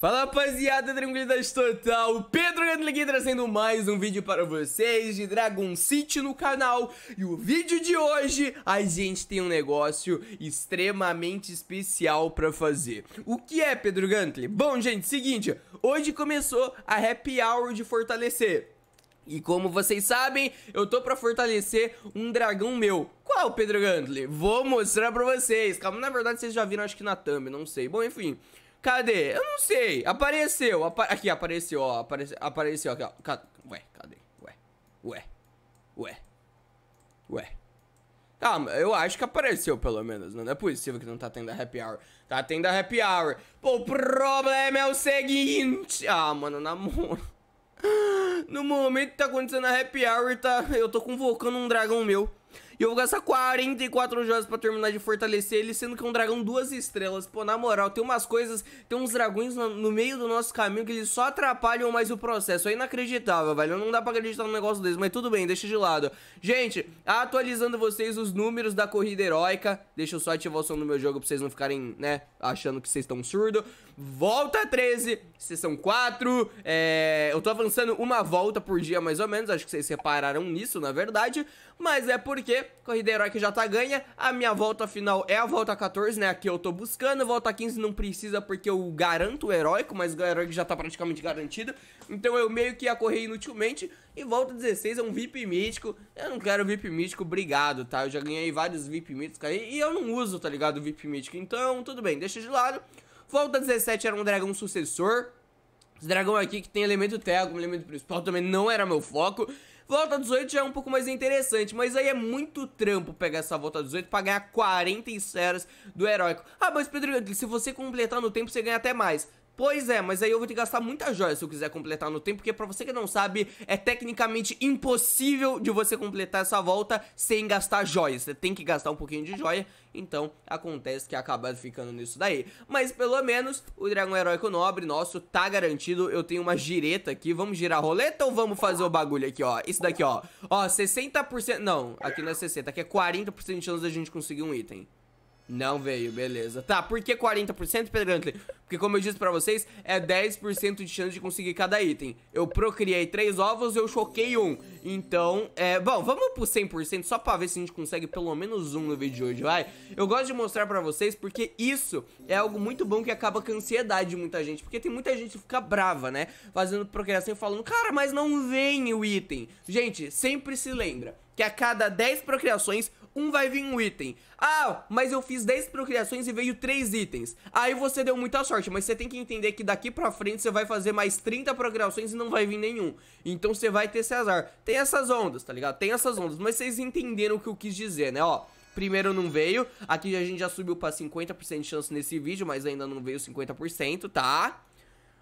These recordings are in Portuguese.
Fala rapaziada, tranquilidade total, Pedro Gandli aqui trazendo mais um vídeo para vocês de Dragon City no canal E o vídeo de hoje, a gente tem um negócio extremamente especial para fazer O que é, Pedro Gantley? Bom, gente, seguinte, hoje começou a Happy Hour de Fortalecer e como vocês sabem, eu tô pra fortalecer um dragão meu. Qual, Pedro Gantli? Vou mostrar pra vocês. Calma, na verdade vocês já viram acho que na thumb, não sei. Bom, enfim. Cadê? Eu não sei. Apareceu. Apa aqui, apareceu, ó. Aparece apareceu aqui, ó. Ca Ué, cadê? Ué. Ué. Ué. Ué. Tá, eu acho que apareceu pelo menos, né? Não é possível que não tá tendo a happy hour. Tá tendo a happy hour. Pô, o problema é o seguinte... Ah, mano, namoro. No momento que tá acontecendo a happy hour, tá... eu tô convocando um dragão meu. E eu vou gastar 44 joias pra terminar de fortalecer ele, sendo que é um dragão duas estrelas. Pô, na moral, tem umas coisas, tem uns dragões no, no meio do nosso caminho que eles só atrapalham mais o processo. É inacreditável, velho. Não dá pra acreditar no negócio deles, mas tudo bem, deixa de lado. Gente, atualizando vocês os números da corrida heróica. Deixa eu só ativar o som do meu jogo pra vocês não ficarem, né, achando que vocês estão surdo. Volta 13, sessão 4. É... Eu tô avançando uma volta por dia, mais ou menos. Acho que vocês repararam nisso, na verdade. Mas é porque corrida heróica já tá ganha. A minha volta final é a volta 14, né? Aqui eu tô buscando. Volta 15 não precisa porque eu garanto o heróico, mas o heróico já tá praticamente garantido. Então eu meio que ia correr inutilmente. E volta 16 é um VIP mítico. Eu não quero VIP mítico, obrigado, tá? Eu já ganhei vários VIP míticos aí e eu não uso, tá ligado? VIP mítico. Então, tudo bem, deixa de lado. Volta 17 era um dragão sucessor. Esse dragão aqui que tem elemento terra como elemento principal também não era meu foco. Volta 18 já é um pouco mais interessante, mas aí é muito trampo pegar essa volta 18 pra ganhar 40 esferas do heróico. Ah, mas Pedro, se você completar no tempo, você ganha até mais. Pois é, mas aí eu vou ter que gastar muita joia se eu quiser completar no tempo, porque pra você que não sabe, é tecnicamente impossível de você completar essa volta sem gastar joias. Você tem que gastar um pouquinho de joia, então acontece que acaba ficando nisso daí. Mas pelo menos o dragão heróico nobre nosso tá garantido. Eu tenho uma gireta aqui, vamos girar a roleta ou vamos fazer o bagulho aqui, ó? Isso daqui, ó. Ó, 60%, não, aqui não é 60, aqui é 40% de chance da gente conseguir um item. Não veio, beleza. Tá, por que 40%, Pedro Porque como eu disse pra vocês, é 10% de chance de conseguir cada item. Eu procriei três ovos, eu choquei um. Então, é... Bom, vamos pro 100% só pra ver se a gente consegue pelo menos um no vídeo de hoje, vai? Eu gosto de mostrar pra vocês porque isso é algo muito bom que acaba com a ansiedade de muita gente. Porque tem muita gente que fica brava, né? Fazendo procriação e falando, cara, mas não vem o item. Gente, sempre se lembra que a cada 10 procriações um vai vir um item. Ah, mas eu fiz 10 procriações e veio 3 itens. Aí você deu muita sorte, mas você tem que entender que daqui pra frente você vai fazer mais 30 procriações e não vai vir nenhum. Então você vai ter esse azar. Tem essas ondas, tá ligado? Tem essas ondas, mas vocês entenderam o que eu quis dizer, né? Ó, Primeiro não veio, aqui a gente já subiu pra 50% de chance nesse vídeo, mas ainda não veio 50%, tá?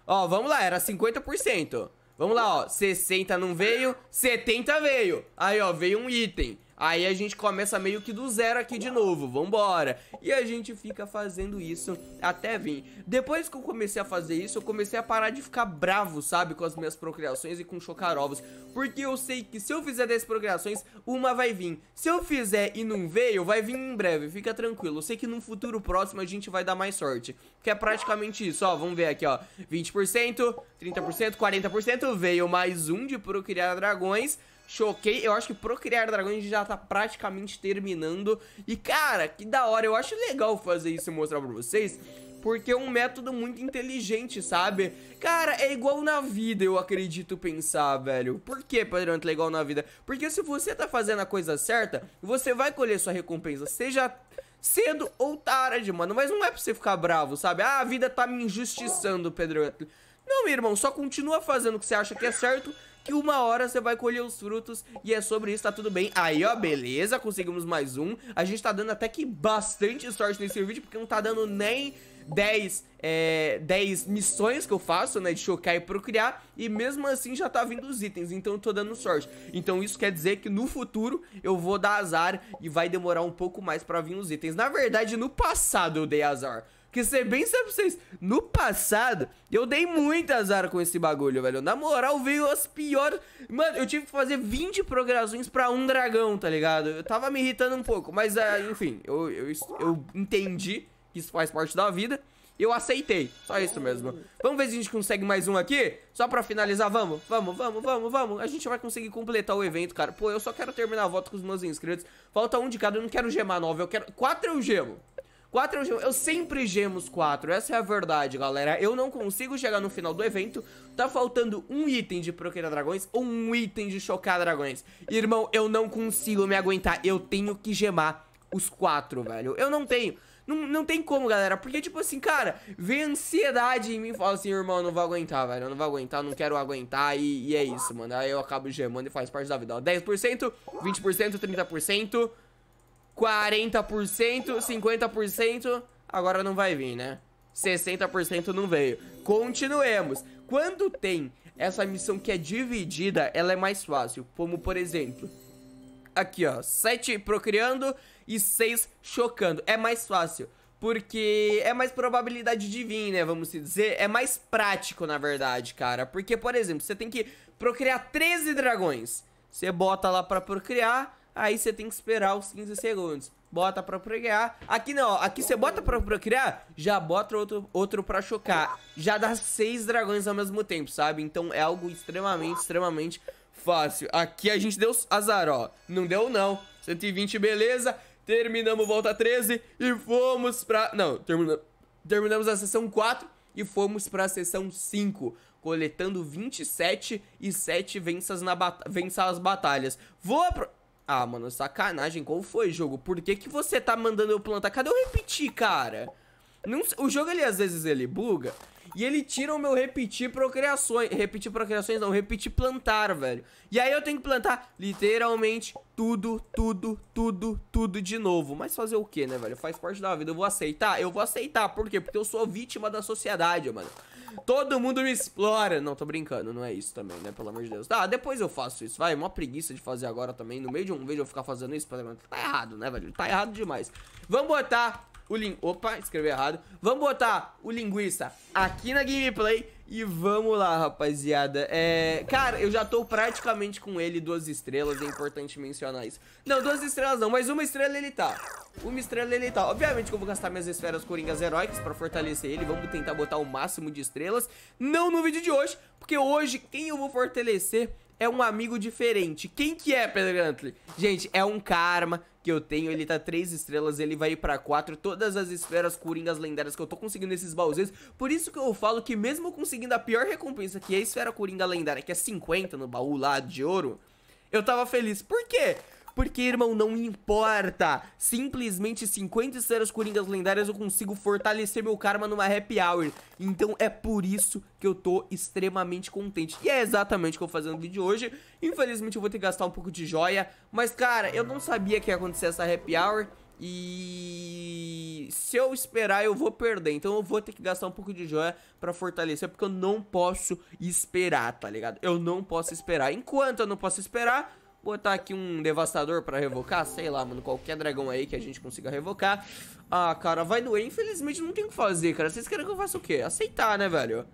Ó, vamos lá, era 50%. Vamos lá, ó, 60 não veio, 70 veio. Aí, ó, veio um item. Aí a gente começa meio que do zero aqui de novo, vambora. E a gente fica fazendo isso até vir. Depois que eu comecei a fazer isso, eu comecei a parar de ficar bravo, sabe? Com as minhas procriações e com chocar ovos. Porque eu sei que se eu fizer 10 procriações, uma vai vir. Se eu fizer e não veio, vai vir em breve, fica tranquilo. Eu sei que num futuro próximo a gente vai dar mais sorte. Que é praticamente isso, ó, vamos ver aqui, ó. 20%, 30%, 40%, veio mais um de procriar dragões. Choquei, eu acho que Procriar Dragões já tá praticamente terminando. E, cara, que da hora. Eu acho legal fazer isso e mostrar pra vocês. Porque é um método muito inteligente, sabe? Cara, é igual na vida, eu acredito pensar, velho. Por que, Padrão Antler, é igual na vida? Porque se você tá fazendo a coisa certa, você vai colher sua recompensa. Seja cedo ou tarde, mano. Mas não é pra você ficar bravo, sabe? Ah, a vida tá me injustiçando, Pedro Antler. Não, meu irmão, só continua fazendo o que você acha que é certo que uma hora você vai colher os frutos e é sobre isso, tá tudo bem. Aí, ó, beleza, conseguimos mais um. A gente tá dando até que bastante sorte nesse vídeo, porque não tá dando nem 10, é, 10 missões que eu faço, né, de chocar e procriar, e mesmo assim já tá vindo os itens, então eu tô dando sorte. Então isso quer dizer que no futuro eu vou dar azar e vai demorar um pouco mais pra vir os itens. Na verdade, no passado eu dei azar, que ser bem sério pra vocês, no passado, eu dei muito azar com esse bagulho, velho. Na moral, veio as piores. Mano, eu tive que fazer 20 progressões pra um dragão, tá ligado? Eu tava me irritando um pouco, mas uh, enfim, eu, eu, eu entendi que isso faz parte da vida. Eu aceitei. Só isso mesmo. Vamos ver se a gente consegue mais um aqui? Só pra finalizar, vamos, vamos, vamos, vamos, vamos. A gente vai conseguir completar o evento, cara. Pô, eu só quero terminar a volta com os meus inscritos. Falta um de cada, eu não quero gemar nove, eu quero... Quatro eu gemo. 4 eu é gemo. Eu sempre gemos os 4. Essa é a verdade, galera. Eu não consigo chegar no final do evento. Tá faltando um item de procurar dragões ou um item de chocar dragões. Irmão, eu não consigo me aguentar. Eu tenho que gemar os 4, velho. Eu não tenho. Não, não tem como, galera. Porque, tipo assim, cara, vem ansiedade em mim e fala assim, irmão, não vou aguentar, velho. Eu não vou aguentar, não quero aguentar. E, e é isso, mano. Aí eu acabo gemando e faz parte da vida. Ó, 10%, 20%, 30%. 40%, 50%, agora não vai vir, né? 60% não veio. Continuemos. Quando tem essa missão que é dividida, ela é mais fácil. Como, por exemplo, aqui, ó. 7 procriando e 6 chocando. É mais fácil. Porque é mais probabilidade de vir, né? Vamos dizer. É mais prático, na verdade, cara. Porque, por exemplo, você tem que procriar 13 dragões. Você bota lá pra procriar aí você tem que esperar os 15 segundos. Bota pra procriar. Aqui não, aqui você bota pra procriar, já bota outro, outro pra chocar. Já dá seis dragões ao mesmo tempo, sabe? Então é algo extremamente, extremamente fácil. Aqui a gente deu azar, ó. Não deu não. 120, beleza. Terminamos volta 13 e fomos pra... Não, termina... terminamos a sessão 4 e fomos pra sessão 5 coletando 27 e 7 venças na as batalhas. Vou apro... Ah, mano, sacanagem. Qual foi, jogo? Por que, que você tá mandando eu plantar? Cadê eu repetir, cara? Não, o jogo, ele às vezes, ele buga e ele tira o meu repetir procriações. Repetir procriações não, repetir plantar, velho. E aí eu tenho que plantar literalmente tudo, tudo, tudo, tudo de novo. Mas fazer o quê, né, velho? Faz parte da vida. Eu vou aceitar? Eu vou aceitar. Por quê? Porque eu sou vítima da sociedade, mano. Todo mundo me explora. Não, tô brincando, não é isso também, né? Pelo amor de Deus. Tá, depois eu faço isso, vai. uma preguiça de fazer agora também. No meio de um vídeo eu ficar fazendo isso. Tá errado, né, velho? Tá errado demais. Vamos botar o lin... Opa, escrevi errado. Vamos botar o linguiça aqui na gameplay e vamos lá, rapaziada. É... Cara, eu já tô praticamente com ele duas estrelas, é importante mencionar isso. Não, duas estrelas não, mas uma estrela ele tá. Uma estrela ele tá. Obviamente que eu vou gastar minhas esferas coringas heróicas pra fortalecer ele. Vamos tentar botar o máximo de estrelas. Não no vídeo de hoje, porque hoje quem eu vou fortalecer é um amigo diferente. Quem que é, Pedro Gantly? Gente, é um karma que eu tenho, ele tá 3 estrelas, ele vai ir pra 4, todas as esferas coringas lendárias que eu tô conseguindo nesses baúzinhos. por isso que eu falo que mesmo conseguindo a pior recompensa, que é a esfera coringa lendária, que é 50 no baú lá de ouro, eu tava feliz. Por quê? Porque, irmão, não importa. Simplesmente 50 estrelas coringas lendárias eu consigo fortalecer meu karma numa happy hour. Então é por isso que eu tô extremamente contente. E é exatamente o que eu vou fazer no vídeo de hoje. Infelizmente eu vou ter que gastar um pouco de joia. Mas, cara, eu não sabia que ia acontecer essa happy hour. E se eu esperar, eu vou perder. Então eu vou ter que gastar um pouco de joia pra fortalecer, porque eu não posso esperar, tá ligado? Eu não posso esperar. Enquanto eu não posso esperar, botar aqui um devastador pra revocar, sei lá, mano, qualquer dragão aí que a gente consiga revocar. Ah, cara, vai doer, infelizmente não tem o que fazer, cara. Vocês querem que eu faça o quê? Aceitar, né, velho?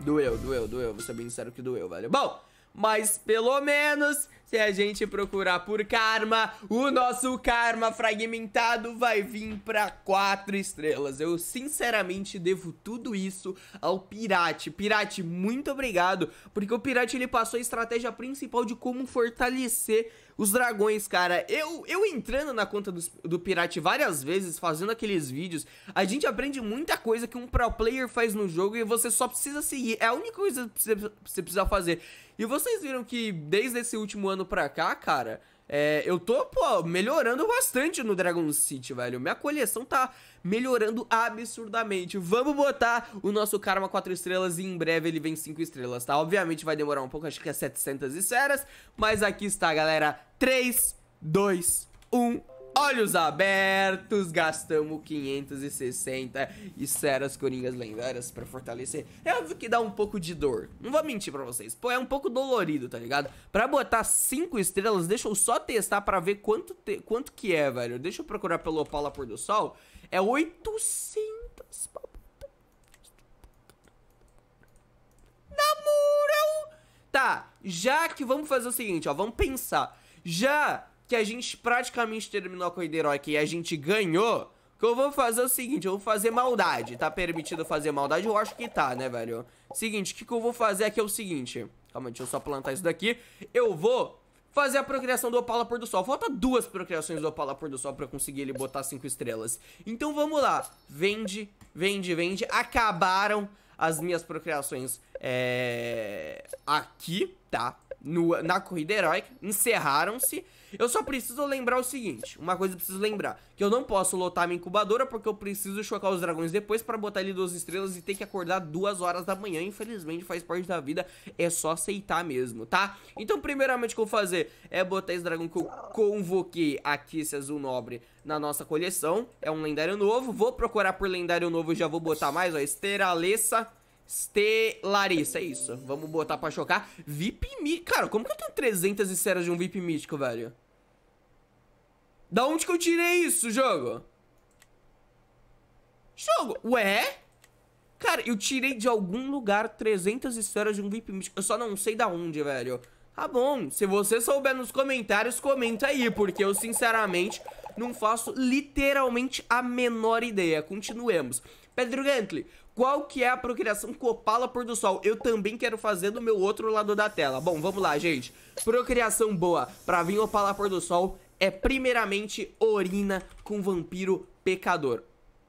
Doeu, doeu, doeu, vou ser bem sincero que doeu, velho. Bom... Mas pelo menos, se a gente procurar por karma, o nosso karma fragmentado vai vir pra quatro estrelas. Eu sinceramente devo tudo isso ao Pirate. Pirate, muito obrigado, porque o Pirate ele passou a estratégia principal de como fortalecer os dragões, cara, eu, eu entrando na conta do, do Pirate várias vezes, fazendo aqueles vídeos, a gente aprende muita coisa que um pro player faz no jogo e você só precisa seguir. É a única coisa que você, você precisa fazer. E vocês viram que desde esse último ano pra cá, cara... É, eu tô, pô, melhorando bastante no Dragon City, velho. Minha coleção tá melhorando absurdamente. Vamos botar o nosso Karma 4 estrelas e em breve ele vem 5 estrelas, tá? Obviamente vai demorar um pouco, acho que é 700 esferas. Mas aqui está, galera. 3, 2, 1... Olhos abertos, gastamos 560 esferas coringas lendárias para fortalecer. É óbvio que dá um pouco de dor. Não vou mentir para vocês. Pô, é um pouco dolorido, tá ligado? Para botar 5 estrelas, deixa eu só testar para ver quanto, te... quanto que é, velho. Deixa eu procurar pelo Opala Pôr do Sol. É 800 Namoro! Tá, já que vamos fazer o seguinte, ó. Vamos pensar. Já que a gente praticamente terminou a corrida heróica e a gente ganhou, que eu vou fazer o seguinte, eu vou fazer maldade. Tá permitido fazer maldade? Eu acho que tá, né, velho? Seguinte, o que, que eu vou fazer aqui é o seguinte. Calma, deixa eu só plantar isso daqui. Eu vou fazer a procriação do Opala por do Sol. Falta duas procriações do Opala por do Sol pra eu conseguir ele botar cinco estrelas. Então vamos lá. Vende, vende, vende. Acabaram as minhas procriações é... aqui, tá? No, na corrida heróica. Encerraram-se. Eu só preciso lembrar o seguinte, uma coisa eu preciso lembrar, que eu não posso lotar minha incubadora porque eu preciso chocar os dragões depois pra botar ele duas estrelas e ter que acordar duas horas da manhã, infelizmente faz parte da vida, é só aceitar mesmo, tá? Então primeiramente o que eu vou fazer é botar esse dragão que eu convoquei aqui, esse azul nobre, na nossa coleção, é um lendário novo, vou procurar por lendário novo, já vou botar mais, ó, Esteralessa, Estelaris, é isso. Vamos botar pra chocar. VIP mítico. Cara, como que eu tenho 300 esferas de um VIP mítico, velho? Da onde que eu tirei isso, jogo? Jogo, ué? Cara, eu tirei de algum lugar 300 esferas de um VIP mítico. Eu só não sei da onde, velho. Tá ah, bom, se você souber nos comentários, comenta aí, porque eu sinceramente não faço literalmente a menor ideia. Continuemos. Pedro Gantli, qual que é a procriação copala pôr do sol. Eu também quero fazer do meu outro lado da tela. Bom, vamos lá, gente. Procriação boa pra vir opala pôr do sol é primeiramente urina com vampiro pecador.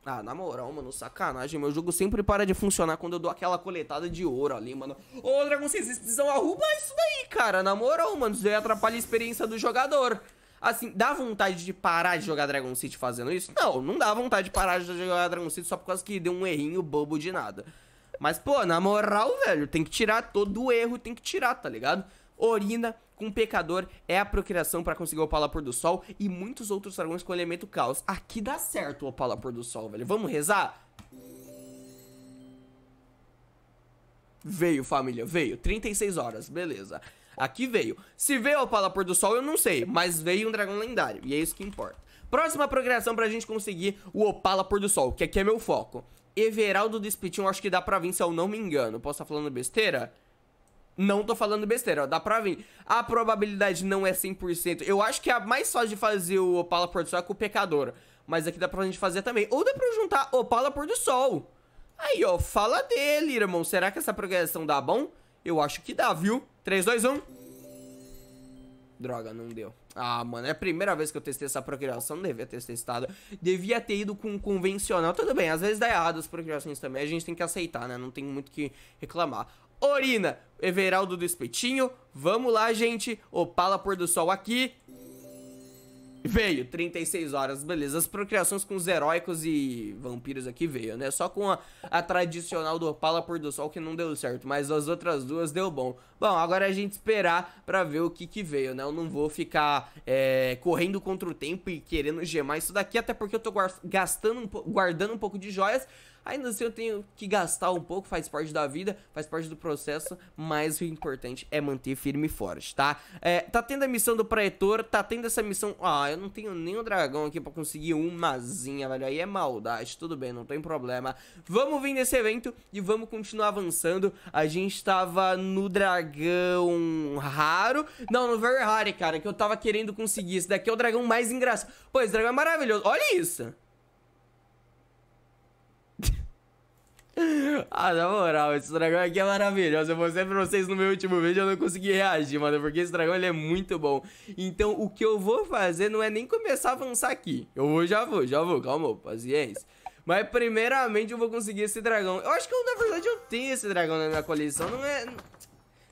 Ah, na moral, mano, sacanagem. Meu jogo sempre para de funcionar quando eu dou aquela coletada de ouro ali, mano. Ô, Dragon, vocês precisam arrumar isso daí, cara. Na moral, mano, isso daí atrapalha a experiência do jogador. Assim, dá vontade de parar de jogar Dragon City fazendo isso? Não, não dá vontade de parar de jogar Dragon City só por causa que deu um errinho bobo de nada. Mas, pô, na moral, velho, tem que tirar todo o erro, tem que tirar, tá ligado? Orina com pecador é a procriação para conseguir o Opala Pôr do Sol e muitos outros dragões com elemento caos. Aqui dá certo o Opala Pôr do Sol, velho. Vamos rezar? Veio, família, veio. 36 horas, beleza. Aqui veio. Se veio a Opala Pôr do Sol, eu não sei, mas veio um dragão lendário, e é isso que importa. Próxima progressão pra gente conseguir o Opala Pôr do Sol, que aqui é meu foco. Everaldo Despitinho, acho que dá pra vir, se eu não me engano. Posso estar tá falando besteira? Não tô falando besteira, ó, dá pra vir. A probabilidade não é 100%. Eu acho que a mais fácil de fazer o Opala Pôr do Sol é com o Pecador. Mas aqui dá pra gente fazer também. Ou dá pra juntar Opala Pôr do Sol. Aí, ó, fala dele, irmão. Será que essa progressão dá bom? Eu acho que dá, viu? 3, 2, 1. Droga, não deu. Ah, mano, é a primeira vez que eu testei essa procriação. Não devia ter testado. Devia ter ido com um convencional. Tudo bem, às vezes dá errado as procriações também. A gente tem que aceitar, né? Não tem muito que reclamar. Orina, Everaldo do Espetinho. Vamos lá, gente. Opala Pôr do Sol aqui. Veio, 36 horas, beleza. As procriações com os heróicos e vampiros aqui veio, né? Só com a, a tradicional do Opala por do Sol que não deu certo, mas as outras duas deu bom. Bom, agora é a gente esperar pra ver o que que veio, né? Eu não vou ficar é, correndo contra o tempo e querendo gemar isso daqui, até porque eu tô gastando um, guardando um pouco de joias Ainda assim, eu tenho que gastar um pouco, faz parte da vida, faz parte do processo, mas o importante é manter firme e forte, tá? É, tá tendo a missão do Praetor, tá tendo essa missão... Ah, eu não tenho nem o dragão aqui pra conseguir umazinha, velho, aí é maldade, tudo bem, não tem problema. Vamos vir nesse evento e vamos continuar avançando. A gente tava no dragão raro, não, no very rare, cara, que eu tava querendo conseguir. Esse daqui é o dragão mais engraçado. Pô, esse dragão é maravilhoso, olha isso! Ah, na moral, esse dragão aqui é maravilhoso. Eu mostrei pra vocês no meu último vídeo, eu não consegui reagir, mano, porque esse dragão ele é muito bom. Então, o que eu vou fazer não é nem começar a avançar aqui. Eu vou, já vou, já vou, calma, paciência. Mas primeiramente eu vou conseguir esse dragão. Eu acho que eu, na verdade eu tenho esse dragão na minha coleção, não é...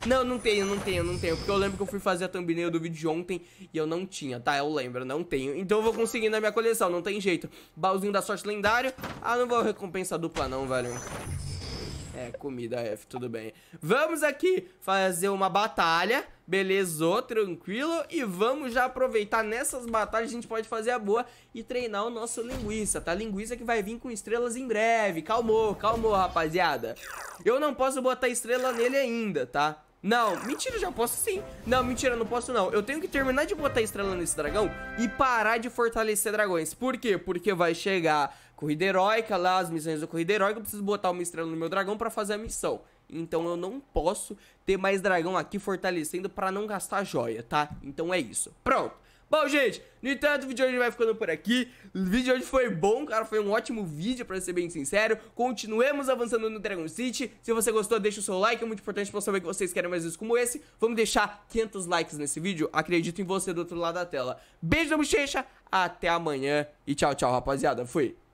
Não, não tenho, não tenho, não tenho. Porque eu lembro que eu fui fazer a thumbnail do vídeo de ontem e eu não tinha, tá? Eu lembro, não tenho. Então eu vou conseguir na minha coleção, não tem jeito. Baúzinho da sorte lendário. Ah, não vou recompensa dupla não, velho. É, comida F, tudo bem. Vamos aqui fazer uma batalha, belezou, tranquilo. E vamos já aproveitar nessas batalhas, a gente pode fazer a boa e treinar o nosso linguiça, tá? Linguiça que vai vir com estrelas em breve. Calmou, calmou, rapaziada. Eu não posso botar estrela nele ainda, tá? Não, mentira, já posso sim. Não, mentira, não posso não. Eu tenho que terminar de botar estrela nesse dragão e parar de fortalecer dragões. Por quê? Porque vai chegar corrida heróica lá, as missões da corrida heróica, eu preciso botar uma estrela no meu dragão pra fazer a missão. Então eu não posso ter mais dragão aqui fortalecendo pra não gastar joia, tá? Então é isso. Pronto. Bom, gente, no entanto, o vídeo de hoje vai ficando por aqui. O vídeo de hoje foi bom, cara, foi um ótimo vídeo, pra ser bem sincero. Continuemos avançando no Dragon City. Se você gostou, deixa o seu like, é muito importante pra eu saber que vocês querem mais vídeos como esse. Vamos deixar 500 likes nesse vídeo. Acredito em você do outro lado da tela. Beijo na bochecha, até amanhã e tchau, tchau, rapaziada. Fui!